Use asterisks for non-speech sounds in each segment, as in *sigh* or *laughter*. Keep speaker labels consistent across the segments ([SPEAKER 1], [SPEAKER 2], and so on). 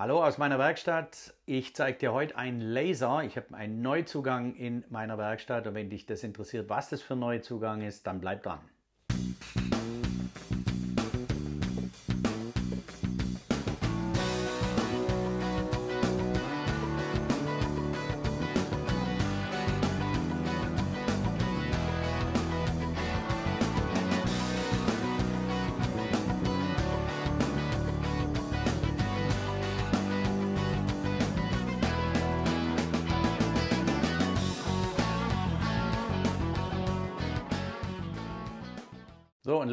[SPEAKER 1] Hallo aus meiner Werkstatt. Ich zeige dir heute einen Laser. Ich habe einen Neuzugang in meiner Werkstatt und wenn dich das interessiert, was das für ein Neuzugang ist, dann bleib dran.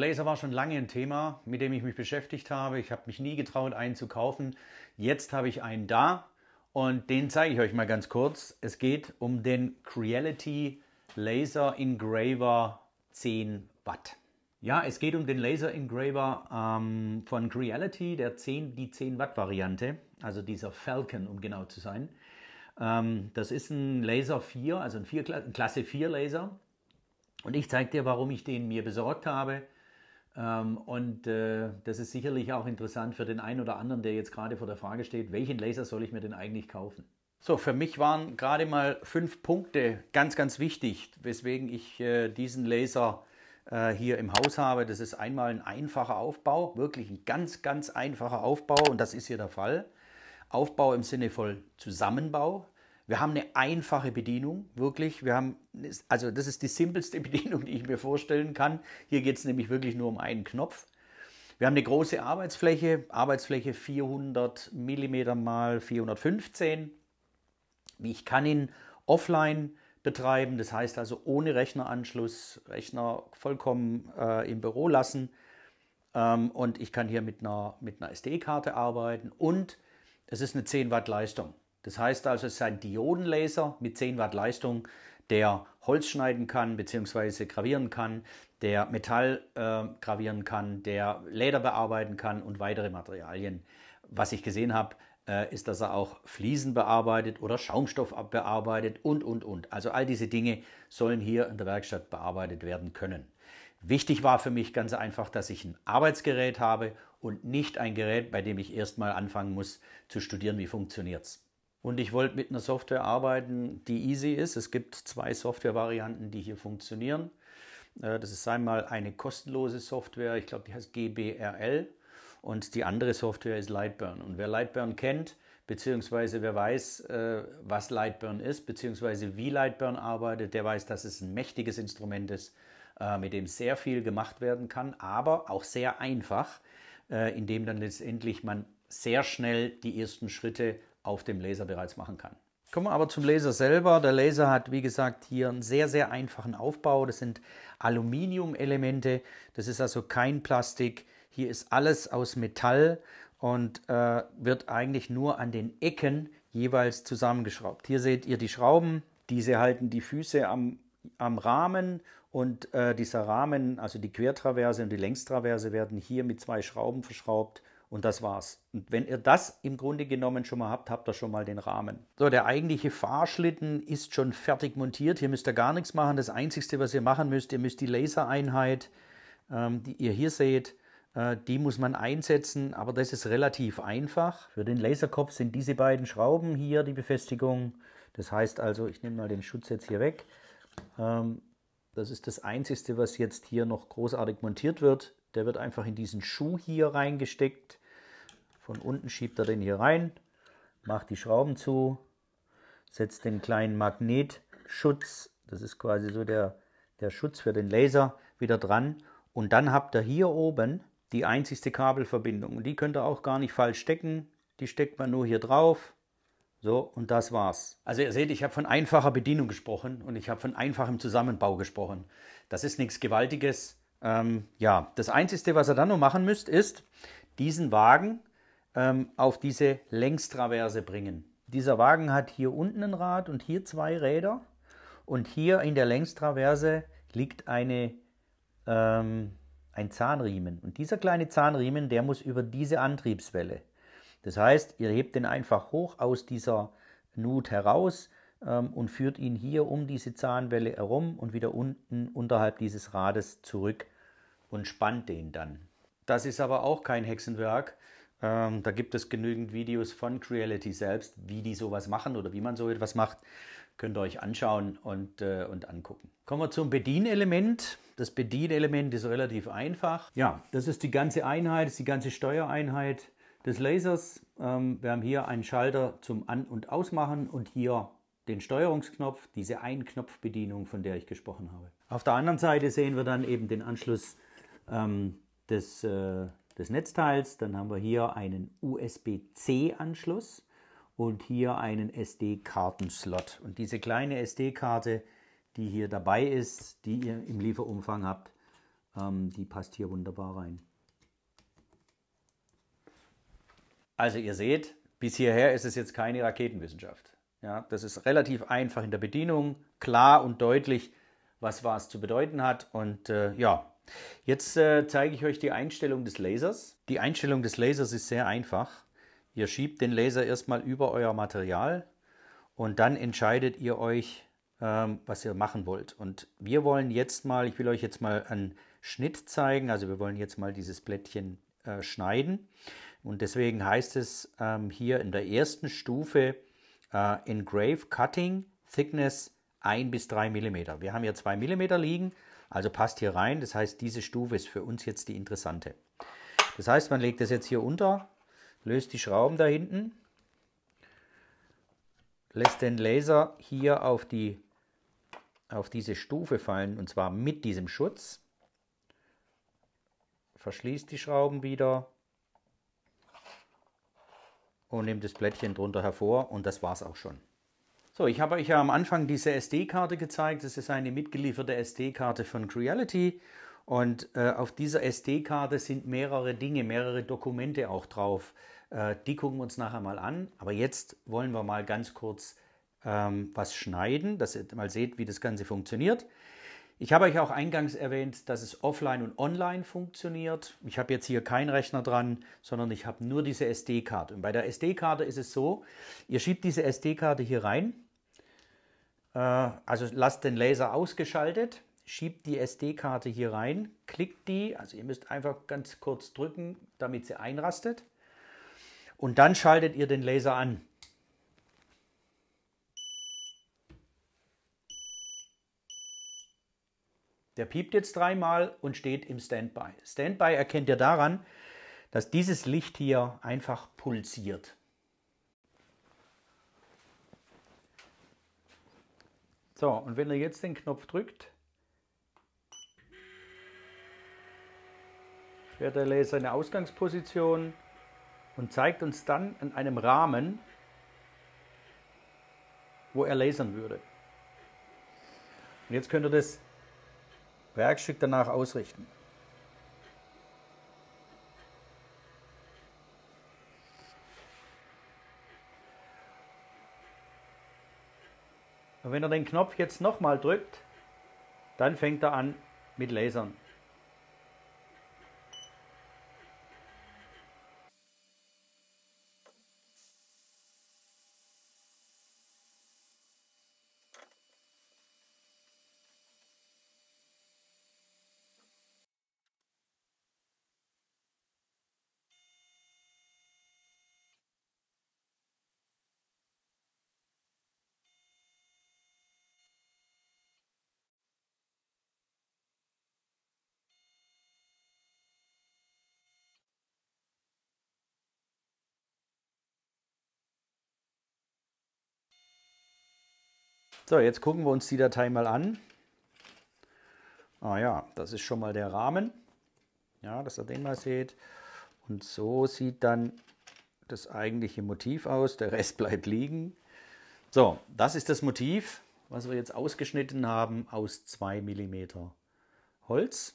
[SPEAKER 1] Racer war schon lange ein Thema, mit dem ich mich beschäftigt habe. Ich habe mich nie getraut, einen zu kaufen. Jetzt habe ich einen da und den zeige ich euch mal ganz kurz. Es geht um den Creality Laser Engraver 10 Watt. Ja, es geht um den Laser Engraver ähm, von Creality, der 10, die 10 Watt Variante, also dieser Falcon, um genau zu sein. Ähm, das ist ein Laser 4, also ein, 4, ein Klasse 4 Laser. Und ich zeige dir, warum ich den mir besorgt habe ähm, und äh, das ist sicherlich auch interessant für den einen oder anderen, der jetzt gerade vor der Frage steht, welchen Laser soll ich mir denn eigentlich kaufen? So, für mich waren gerade mal fünf Punkte ganz, ganz wichtig, weswegen ich äh, diesen Laser äh, hier im Haus habe. Das ist einmal ein einfacher Aufbau, wirklich ein ganz, ganz einfacher Aufbau und das ist hier der Fall. Aufbau im Sinne von Zusammenbau. Wir haben eine einfache Bedienung, wirklich. Wir haben, also das ist die simpelste *laughs* Bedienung, die ich mir vorstellen kann. Hier geht es nämlich wirklich nur um einen Knopf. Wir haben eine große Arbeitsfläche, Arbeitsfläche 400 mm mal 415. Ich kann ihn offline betreiben, das heißt also ohne Rechneranschluss, Rechner vollkommen äh, im Büro lassen. Ähm, und ich kann hier mit einer, mit einer SD-Karte arbeiten und es ist eine 10 Watt Leistung. Das heißt also, es ist ein Diodenlaser mit 10 Watt Leistung, der Holz schneiden kann bzw. gravieren kann, der Metall äh, gravieren kann, der Leder bearbeiten kann und weitere Materialien. Was ich gesehen habe, äh, ist, dass er auch Fliesen bearbeitet oder Schaumstoff bearbeitet und, und, und. Also all diese Dinge sollen hier in der Werkstatt bearbeitet werden können. Wichtig war für mich ganz einfach, dass ich ein Arbeitsgerät habe und nicht ein Gerät, bei dem ich erstmal anfangen muss zu studieren, wie funktioniert es. Und ich wollte mit einer Software arbeiten, die easy ist. Es gibt zwei Softwarevarianten, die hier funktionieren. Äh, das ist einmal eine kostenlose Software, ich glaube, die heißt GBRL. Und die andere Software ist Lightburn. Und wer Lightburn kennt, beziehungsweise wer weiß, äh, was Lightburn ist, beziehungsweise wie Lightburn arbeitet, der weiß, dass es ein mächtiges Instrument ist, äh, mit dem sehr viel gemacht werden kann, aber auch sehr einfach, indem dann letztendlich man sehr schnell die ersten Schritte auf dem Laser bereits machen kann. Kommen wir aber zum Laser selber. Der Laser hat, wie gesagt, hier einen sehr, sehr einfachen Aufbau. Das sind Aluminiumelemente. Das ist also kein Plastik. Hier ist alles aus Metall und äh, wird eigentlich nur an den Ecken jeweils zusammengeschraubt. Hier seht ihr die Schrauben. Diese halten die Füße am, am Rahmen und äh, dieser Rahmen, also die Quertraverse und die Längstraverse, werden hier mit zwei Schrauben verschraubt und das war's. Und wenn ihr das im Grunde genommen schon mal habt, habt ihr schon mal den Rahmen. So, der eigentliche Fahrschlitten ist schon fertig montiert. Hier müsst ihr gar nichts machen. Das Einzige, was ihr machen müsst, ihr müsst die Lasereinheit, ähm, die ihr hier seht, äh, die muss man einsetzen. Aber das ist relativ einfach. Für den Laserkopf sind diese beiden Schrauben hier die Befestigung. Das heißt also, ich nehme mal den Schutz jetzt hier weg. Ähm, das ist das Einzige, was jetzt hier noch großartig montiert wird. Der wird einfach in diesen Schuh hier reingesteckt. Von unten schiebt er den hier rein, macht die Schrauben zu, setzt den kleinen Magnetschutz, das ist quasi so der, der Schutz für den Laser, wieder dran. Und dann habt ihr hier oben die einzigste Kabelverbindung. die könnt ihr auch gar nicht falsch stecken. Die steckt man nur hier drauf. So, und das war's. Also ihr seht, ich habe von einfacher Bedienung gesprochen und ich habe von einfachem Zusammenbau gesprochen. Das ist nichts Gewaltiges. Ähm, ja, das Einzige, was ihr dann noch machen müsst, ist diesen Wagen ähm, auf diese Längstraverse bringen. Dieser Wagen hat hier unten ein Rad und hier zwei Räder und hier in der Längstraverse liegt eine, ähm, ein Zahnriemen. Und dieser kleine Zahnriemen, der muss über diese Antriebswelle. Das heißt, ihr hebt den einfach hoch aus dieser Nut heraus, ähm, und führt ihn hier um diese Zahnwelle herum und wieder unten unterhalb dieses Rades zurück und spannt den dann. Das ist aber auch kein Hexenwerk. Ähm, da gibt es genügend Videos von Creality selbst, wie die sowas machen oder wie man so etwas macht. Könnt ihr euch anschauen und, äh, und angucken. Kommen wir zum Bedienelement. Das Bedienelement ist relativ einfach. Ja, das ist die ganze Einheit, ist die ganze Steuereinheit des Lasers. Ähm, wir haben hier einen Schalter zum An- und Ausmachen und hier den Steuerungsknopf, diese Einknopfbedienung, von der ich gesprochen habe. Auf der anderen Seite sehen wir dann eben den Anschluss ähm, des, äh, des Netzteils. Dann haben wir hier einen USB-C-Anschluss und hier einen SD-Kartenslot. Und diese kleine SD-Karte, die hier dabei ist, die ihr im Lieferumfang habt, ähm, die passt hier wunderbar rein. Also ihr seht, bis hierher ist es jetzt keine Raketenwissenschaft. Ja, das ist relativ einfach in der Bedienung, klar und deutlich, was was zu bedeuten hat. Und äh, ja, jetzt äh, zeige ich euch die Einstellung des Lasers. Die Einstellung des Lasers ist sehr einfach. Ihr schiebt den Laser erstmal über euer Material und dann entscheidet ihr euch, ähm, was ihr machen wollt. Und wir wollen jetzt mal, ich will euch jetzt mal einen Schnitt zeigen. Also wir wollen jetzt mal dieses Blättchen äh, schneiden. Und deswegen heißt es ähm, hier in der ersten Stufe, äh, Engrave Cutting Thickness 1 bis 3 mm. Wir haben hier 2 mm liegen, also passt hier rein. Das heißt, diese Stufe ist für uns jetzt die interessante. Das heißt, man legt das jetzt hier unter, löst die Schrauben da hinten, lässt den Laser hier auf, die, auf diese Stufe fallen und zwar mit diesem Schutz. Verschließt die Schrauben wieder und nehme das Blättchen drunter hervor und das war's auch schon. So, ich habe euch ja am Anfang diese SD-Karte gezeigt. Das ist eine mitgelieferte SD-Karte von Creality. Und äh, auf dieser SD-Karte sind mehrere Dinge, mehrere Dokumente auch drauf. Äh, die gucken wir uns nachher mal an. Aber jetzt wollen wir mal ganz kurz ähm, was schneiden, dass ihr mal seht, wie das Ganze funktioniert. Ich habe euch auch eingangs erwähnt, dass es offline und online funktioniert. Ich habe jetzt hier keinen Rechner dran, sondern ich habe nur diese SD-Karte. Und bei der SD-Karte ist es so, ihr schiebt diese SD-Karte hier rein, äh, also lasst den Laser ausgeschaltet, schiebt die SD-Karte hier rein, klickt die, also ihr müsst einfach ganz kurz drücken, damit sie einrastet. Und dann schaltet ihr den Laser an. Der piept jetzt dreimal und steht im Standby. Standby erkennt ihr daran, dass dieses Licht hier einfach pulsiert. So, und wenn ihr jetzt den Knopf drückt, fährt der Laser in eine Ausgangsposition und zeigt uns dann in einem Rahmen, wo er lasern würde. Und jetzt könnt ihr das Werkstück danach ausrichten. Und wenn er den Knopf jetzt nochmal drückt, dann fängt er an mit Lasern. So, jetzt gucken wir uns die Datei mal an. Ah ja, das ist schon mal der Rahmen. Ja, dass ihr den mal seht. Und so sieht dann das eigentliche Motiv aus. Der Rest *laughs* bleibt liegen. So, das ist das Motiv, was wir jetzt ausgeschnitten haben aus 2 mm Holz.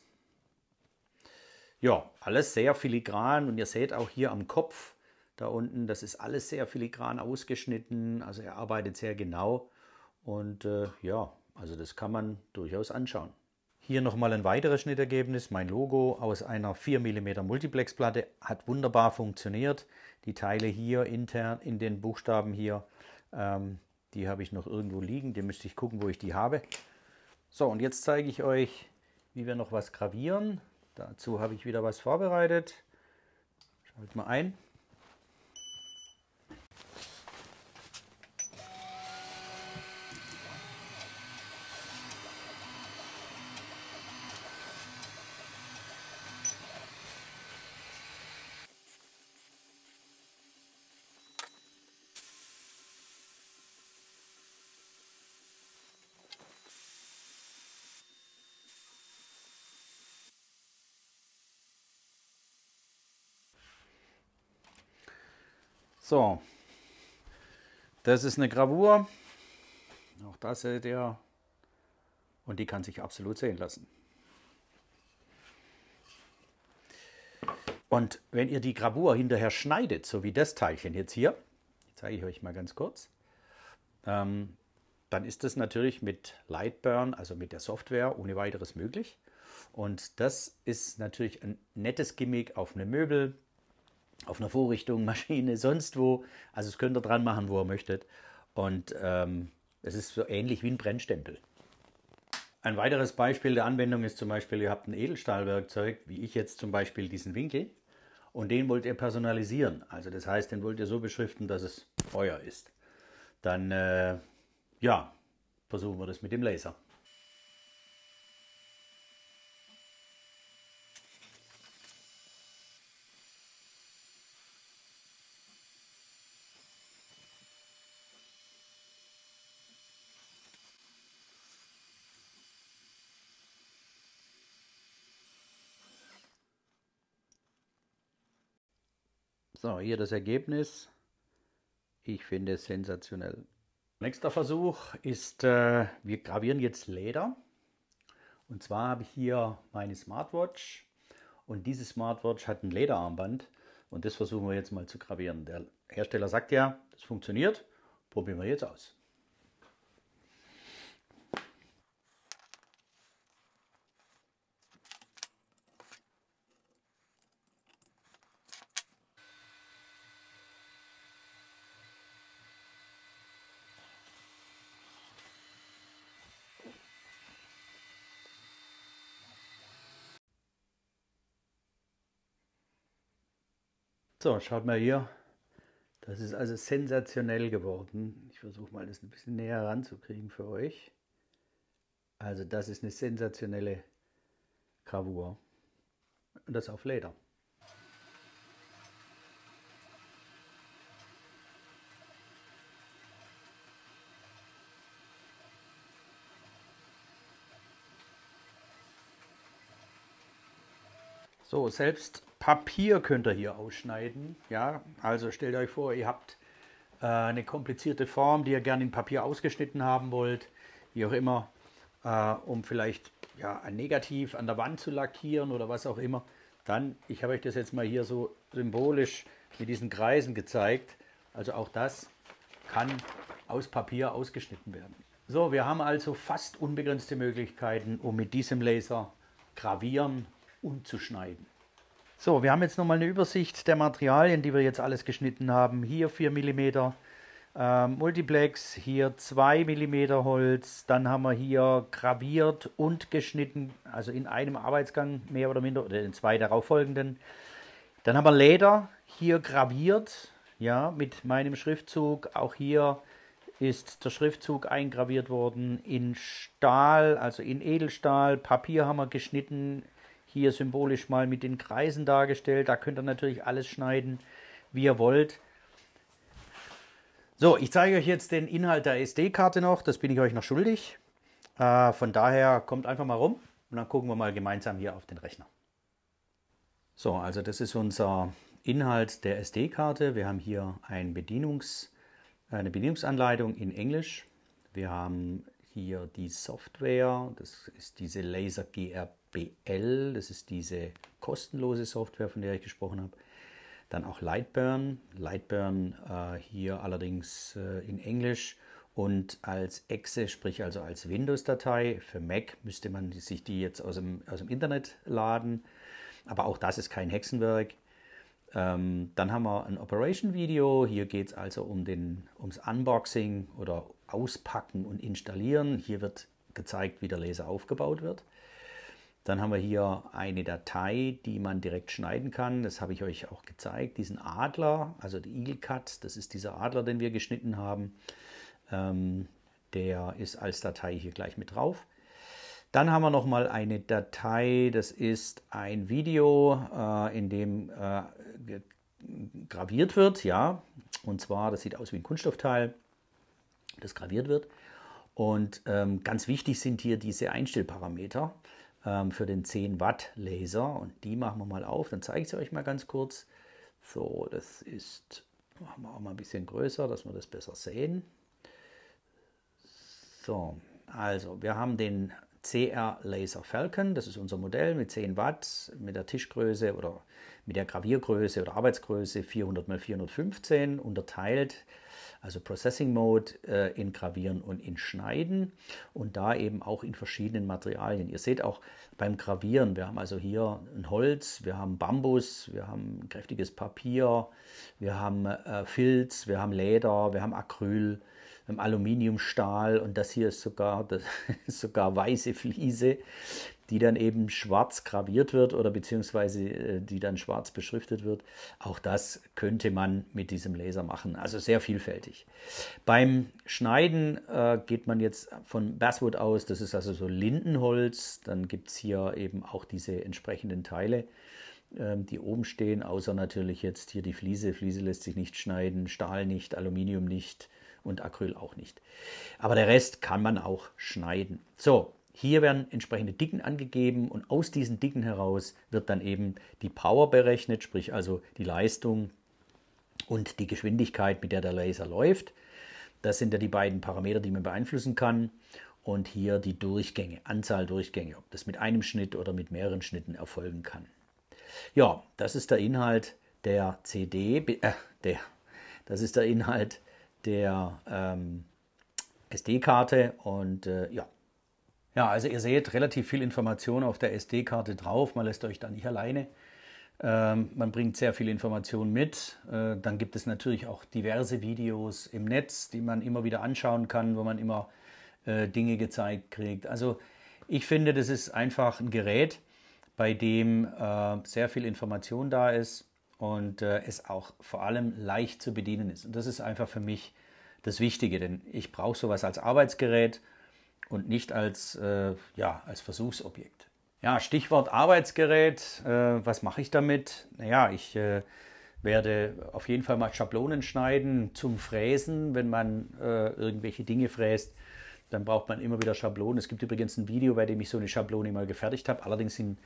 [SPEAKER 1] Ja, alles sehr filigran und ihr seht auch hier am Kopf da unten, das ist alles sehr filigran ausgeschnitten. Also er arbeitet sehr genau. Und äh, ja, also das kann man durchaus anschauen. Hier nochmal ein weiteres Schnittergebnis. Mein Logo aus einer 4 mm Multiplexplatte hat wunderbar funktioniert. Die Teile hier intern in den Buchstaben hier, ähm, die habe ich noch irgendwo liegen. Die müsste ich gucken, wo ich die habe. So, und jetzt zeige ich euch, wie wir noch was gravieren. Dazu habe ich wieder was vorbereitet. Schaut mal ein. So, das ist eine Gravur. Auch das seht ihr. Und die kann sich absolut sehen lassen. Und wenn ihr die Gravur hinterher schneidet, so wie das Teilchen jetzt hier, zeige ich euch mal ganz kurz, ähm, dann ist das natürlich mit Lightburn, also mit der Software, ohne weiteres möglich. Und das ist natürlich ein nettes Gimmick auf einem Möbel, auf einer Vorrichtung, *laughs* Maschine, sonst wo. Also es könnt ihr dran machen, wo ihr möchtet. Und es ähm, ist so ähnlich wie ein Brennstempel. Ein weiteres Beispiel der Anwendung ist zum Beispiel, ihr habt ein Edelstahlwerkzeug, wie ich jetzt zum Beispiel diesen Winkel, und den wollt ihr personalisieren. Also das heißt, den wollt ihr so beschriften, dass es euer ist. Dann, äh, ja, versuchen wir das mit dem Laser. So, hier das Ergebnis. Ich finde es sensationell. Nächster Versuch ist, äh, wir gravieren jetzt Leder. Und zwar habe ich hier meine Smartwatch und diese Smartwatch hat ein Lederarmband und das versuchen wir jetzt mal zu gravieren. Der Hersteller sagt ja, das funktioniert, probieren wir jetzt aus. So, schaut mal hier. Das ist also sensationell geworden. Ich versuche mal, das ein bisschen näher ranzukriegen für euch. Also das ist eine sensationelle Gravur. Und das auf Leder. So, selbst Papier könnt ihr hier ausschneiden. Ja, also stellt euch vor, ihr habt äh, eine komplizierte Form, die ihr gerne in Papier ausgeschnitten haben wollt, wie auch immer, äh, um vielleicht ja, ein Negativ an der Wand zu lackieren oder was auch immer. Dann, ich habe euch das jetzt mal hier so symbolisch mit diesen Kreisen gezeigt. Also auch das kann aus Papier ausgeschnitten werden. So, wir haben also fast unbegrenzte Möglichkeiten, um mit diesem Laser gravieren und zu schneiden. So, wir haben jetzt nochmal eine Übersicht der Materialien, die wir jetzt alles geschnitten haben. Hier 4 mm äh, Multiplex, hier 2 mm Holz, dann haben wir hier graviert und geschnitten, also in einem Arbeitsgang mehr oder minder, oder in zwei darauffolgenden. Dann haben wir Leder, hier graviert, ja, mit meinem Schriftzug. Auch hier ist der Schriftzug eingraviert worden in Stahl, also in Edelstahl. Papier haben wir geschnitten, hier symbolisch mal mit den Kreisen dargestellt. Da könnt ihr natürlich alles schneiden, wie ihr wollt. So, ich zeige euch jetzt den Inhalt der SD-Karte noch. Das bin ich euch noch schuldig. Äh, von daher kommt einfach mal rum und dann gucken wir mal gemeinsam hier auf den Rechner. So, also das ist unser Inhalt der SD-Karte. Wir haben hier ein Bedienungs, eine Bedienungsanleitung in Englisch. Wir haben hier die Software, das ist diese Laser GRP BL, das ist diese kostenlose Software, von der ich gesprochen habe. Dann auch Lightburn. Lightburn äh, hier allerdings äh, in Englisch und als Exe, sprich also als Windows-Datei. Für Mac müsste man sich die jetzt aus dem, aus dem Internet laden. Aber auch das ist kein Hexenwerk. Ähm, dann haben wir ein Operation-Video. Hier geht es also um den, ums Unboxing oder Auspacken und Installieren. Hier wird gezeigt, wie der Laser aufgebaut wird. Dann haben wir hier eine Datei, die man direkt schneiden kann. Das habe ich euch auch gezeigt. Diesen Adler, also die Eagle Cut, das ist dieser Adler, den wir geschnitten haben. Ähm, der ist als Datei hier gleich mit drauf. Dann haben wir nochmal eine Datei, das ist ein Video, äh, in dem äh, graviert wird, ja. Und zwar, das sieht aus wie ein Kunststoffteil, das graviert wird. Und ähm, ganz wichtig sind hier diese Einstellparameter ähm, für den 10 Watt Laser. Und die machen wir mal auf, dann zeige ich sie euch mal ganz kurz. So, das ist, machen wir auch mal ein bisschen größer, dass wir das besser sehen. So, also wir haben den CR Laser Falcon, das ist unser Modell mit 10 Watt, mit der Tischgröße oder mit der Graviergröße oder Arbeitsgröße 400 x 415 unterteilt also Processing Mode äh, in Gravieren und in Schneiden und da eben auch in verschiedenen Materialien. Ihr seht auch beim Gravieren, wir haben also hier ein Holz, wir haben Bambus, wir haben kräftiges Papier, wir haben äh, Filz, wir haben Leder, wir haben Acryl, im Aluminiumstahl und das hier ist sogar, *laughs* das ist sogar weiße Fliese die dann eben schwarz graviert wird oder beziehungsweise äh, die dann schwarz beschriftet wird. Auch das könnte man mit diesem Laser machen. Also sehr vielfältig. Beim Schneiden äh, geht man jetzt von Basswood aus. Das ist also so Lindenholz. Dann gibt es hier eben auch diese entsprechenden Teile ähm, die oben stehen, außer natürlich jetzt hier die Fliese. Fliese lässt sich nicht schneiden, Stahl nicht, Aluminium nicht und Acryl auch nicht. Aber der Rest kann man auch schneiden. So, hier werden entsprechende Dicken angegeben und aus diesen Dicken heraus wird dann eben die Power berechnet, sprich also die Leistung und die Geschwindigkeit, mit der der Laser läuft. Das sind ja die beiden Parameter, die man beeinflussen kann. Und hier die Durchgänge, Anzahl Durchgänge, ob das mit einem Schnitt oder mit mehreren Schnitten erfolgen kann. Ja, das ist der Inhalt der CD, äh, der, das ist der Inhalt der ähm, SD-Karte und äh, ja, ja, also ihr seht relativ viel Information auf der SD-Karte drauf. Man lässt euch da nicht alleine. Ähm, man bringt sehr viel Information mit. Äh, dann gibt es natürlich auch diverse Videos im Netz, die man immer wieder anschauen kann, wo man immer äh, Dinge gezeigt kriegt. Also ich finde, das ist einfach ein Gerät, bei dem äh, sehr viel Information da ist und äh, es auch vor allem leicht zu bedienen ist. Und das ist einfach für mich das Wichtige, denn ich brauche sowas als Arbeitsgerät und nicht als, äh, ja, als Versuchsobjekt. Ja, Stichwort Arbeitsgerät. Äh, was mache ich damit? Naja, ich äh, werde auf jeden Fall mal Schablonen schneiden zum Fräsen. Wenn man äh, irgendwelche Dinge fräst, dann braucht man immer wieder Schablonen. Es gibt übrigens ein Video, bei dem ich so eine Schablone mal gefertigt habe, allerdings in,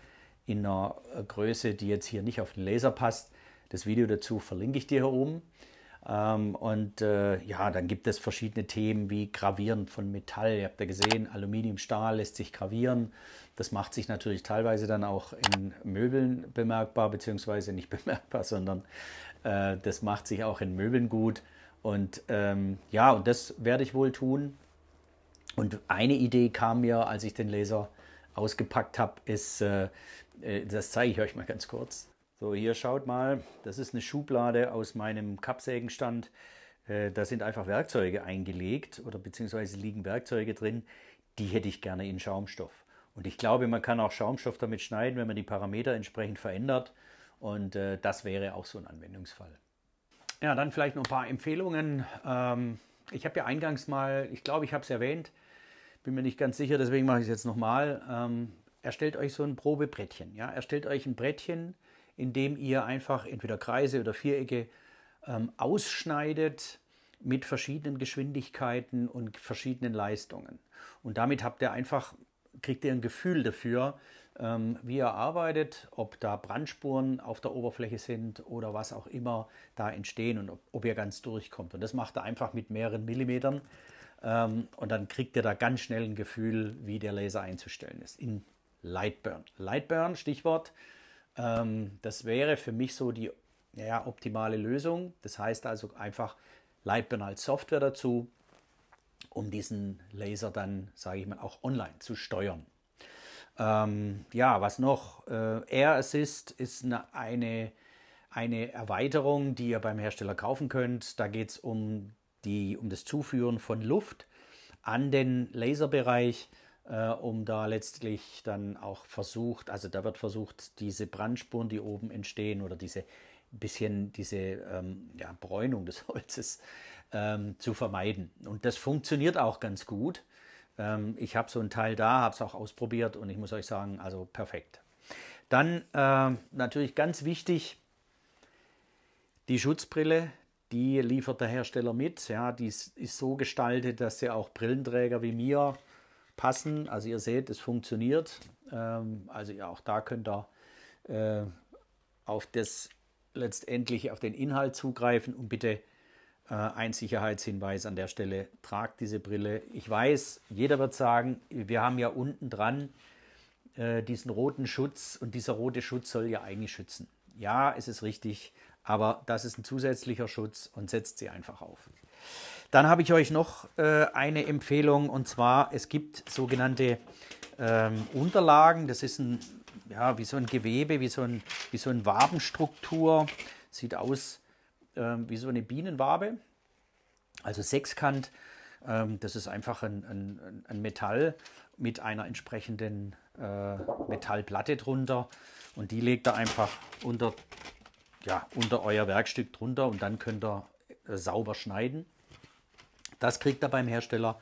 [SPEAKER 1] in einer Größe, die jetzt hier nicht auf den Laser passt. Das Video dazu verlinke ich dir hier oben. Ähm, und äh, ja, dann gibt es verschiedene Themen wie Gravieren von Metall. Ihr habt ja gesehen, Aluminium, Stahl lässt sich gravieren. Das macht sich natürlich teilweise dann auch in Möbeln bemerkbar, beziehungsweise nicht *laughs* bemerkbar, sondern äh, das macht sich auch in Möbeln gut. Und ähm, ja, und das werde ich wohl tun. Und eine Idee kam mir, als ich den Laser ausgepackt habe, ist, äh, äh, das zeige ich euch mal ganz kurz. So, hier schaut mal, das ist eine Schublade aus meinem Kappsägenstand. Äh, da sind einfach Werkzeuge eingelegt oder beziehungsweise liegen Werkzeuge drin, die hätte ich gerne in Schaumstoff. Und ich glaube, man kann auch Schaumstoff damit schneiden, wenn man die Parameter entsprechend verändert. Und äh, das wäre auch so ein Anwendungsfall. Ja, dann vielleicht noch ein paar Empfehlungen. Ähm, ich habe ja eingangs mal, ich glaube, ich habe es erwähnt, bin mir nicht ganz sicher, deswegen mache ich es jetzt nochmal. Ähm, erstellt euch so ein Probebrettchen. Ja? Erstellt euch ein Brettchen, indem ihr einfach entweder Kreise oder Vierecke ähm, ausschneidet mit verschiedenen Geschwindigkeiten und verschiedenen Leistungen. Und damit habt ihr einfach, kriegt ihr ein Gefühl dafür, ähm, wie ihr arbeitet, ob da Brandspuren auf der Oberfläche sind oder was auch immer da entstehen und ob, ob ihr ganz durchkommt. Und das macht ihr einfach mit mehreren Millimetern. Ähm, und dann kriegt ihr da ganz schnell ein Gefühl, wie der Laser einzustellen ist. In Lightburn. Lightburn, Stichwort, ähm, das wäre für mich so die ja, optimale Lösung. Das heißt also einfach Lightburn als halt Software dazu, um diesen Laser dann, sage ich mal, auch online zu steuern. Ähm, ja, was noch? Äh, Air Assist ist eine, eine, eine Erweiterung, die ihr beim Hersteller kaufen könnt. Da geht es um, um das Zuführen von Luft an den Laserbereich äh, um da letztlich dann auch versucht, also da wird versucht, diese Brandspuren, die oben entstehen oder diese bisschen diese ähm, ja, Bräunung des *laughs* Holzes ähm, zu vermeiden. Und das funktioniert auch ganz gut. Ähm, ich habe so einen Teil da, habe es auch ausprobiert und ich muss euch sagen, also perfekt. Dann äh, natürlich ganz wichtig, die Schutzbrille, die liefert der Hersteller mit. Ja, die ist, ist so gestaltet, dass sie auch Brillenträger wie mir passen. Also ihr seht, es funktioniert. Ähm, also ja, auch da könnt ihr äh, auf das letztendlich auf den Inhalt zugreifen und bitte äh, ein Sicherheitshinweis an der Stelle, tragt diese Brille. Ich weiß, jeder wird sagen, wir haben ja unten dran äh, diesen roten Schutz und dieser rote Schutz soll ja eigentlich schützen. Ja, es ist richtig, aber das ist ein zusätzlicher Schutz und setzt sie einfach auf. Dann habe ich euch noch äh, eine Empfehlung und zwar, es gibt sogenannte ähm, Unterlagen. Das ist ein, ja, wie so ein Gewebe, wie so, ein, wie so eine Wabenstruktur. Sieht aus ähm, wie so eine Bienenwabe, also sechskant. Ähm, das ist einfach ein, ein, ein, Metall mit einer entsprechenden äh, Metallplatte drunter und die legt ihr einfach unter, ja, unter euer Werkstück drunter und dann könnt ihr äh, sauber schneiden. Das kriegt er beim Hersteller.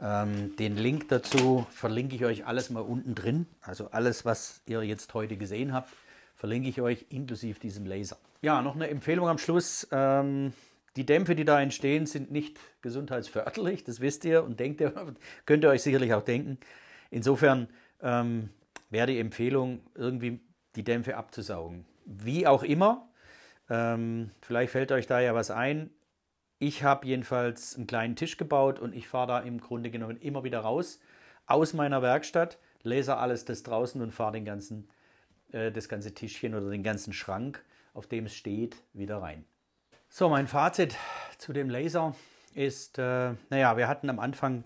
[SPEAKER 1] Ähm, den Link dazu verlinke ich euch alles mal unten drin. Also alles, was ihr jetzt heute gesehen habt, verlinke ich euch inklusive diesem Laser. Ja, noch eine Empfehlung am Schluss. Ähm, die Dämpfe, die da entstehen, sind nicht gesundheitsförderlich, das wisst ihr und denkt ihr, *laughs* könnt ihr euch sicherlich auch denken. Insofern ähm, wäre die Empfehlung, irgendwie die Dämpfe abzusaugen. Wie auch immer, ähm, vielleicht fällt euch da ja was ein. Ich habe jedenfalls einen kleinen Tisch gebaut und ich fahre da im Grunde genommen immer wieder raus aus meiner Werkstatt, lese alles das draußen und fahre den ganzen, äh, das ganze Tischchen oder den ganzen Schrank, auf dem es steht, wieder rein. So, mein Fazit zu dem Laser ist, äh, naja, wir hatten am Anfang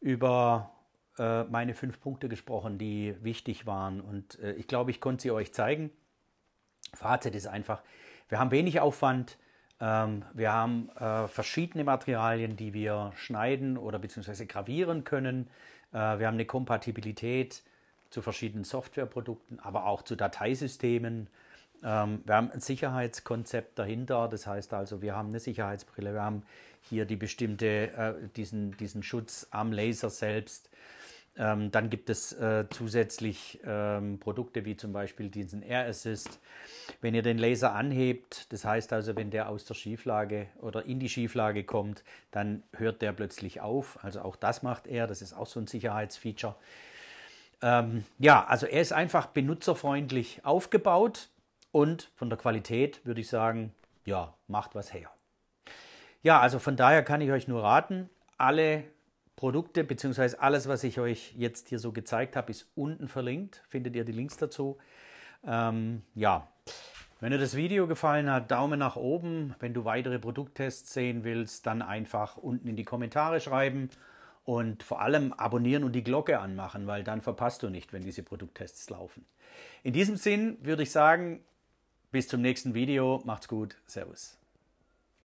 [SPEAKER 1] über äh, meine fünf Punkte gesprochen, die wichtig waren und äh, ich glaube, ich konnte sie euch zeigen. Fazit ist einfach, wir haben wenig Aufwand, ähm, wir haben äh, verschiedene Materialien, die wir schneiden oder beziehungsweise gravieren können. Äh, wir haben eine Kompatibilität zu verschiedenen Softwareprodukten, aber auch zu Dateisystemen. Ähm, wir haben ein Sicherheitskonzept dahinter, das heißt also, wir haben eine Sicherheitsbrille, wir haben hier die bestimmte, äh, diesen, diesen Schutz am Laser selbst. Ähm, dann gibt es äh, zusätzlich ähm, Produkte wie zum Beispiel diesen Air Assist. Wenn ihr den Laser anhebt, das heißt also, wenn der aus der Schieflage oder in die Schieflage kommt, dann hört der plötzlich auf. Also auch das macht er, das ist auch so ein Sicherheitsfeature. Ähm, ja, also er ist einfach benutzerfreundlich aufgebaut und von der Qualität würde ich sagen, ja, macht was her. Ja, also von daher kann ich euch nur raten, alle Produkte beziehungsweise alles, was ich euch jetzt hier so gezeigt habe, ist unten verlinkt. Findet ihr die Links dazu. Ähm, ja, wenn dir das Video gefallen hat, Daumen nach oben. Wenn du weitere Produkttests sehen willst, dann einfach unten in die Kommentare schreiben und vor allem abonnieren und die Glocke anmachen, weil dann verpasst du nicht, wenn diese Produkttests laufen. In diesem Sinn würde ich sagen, bis zum nächsten Video. Macht's gut. Servus.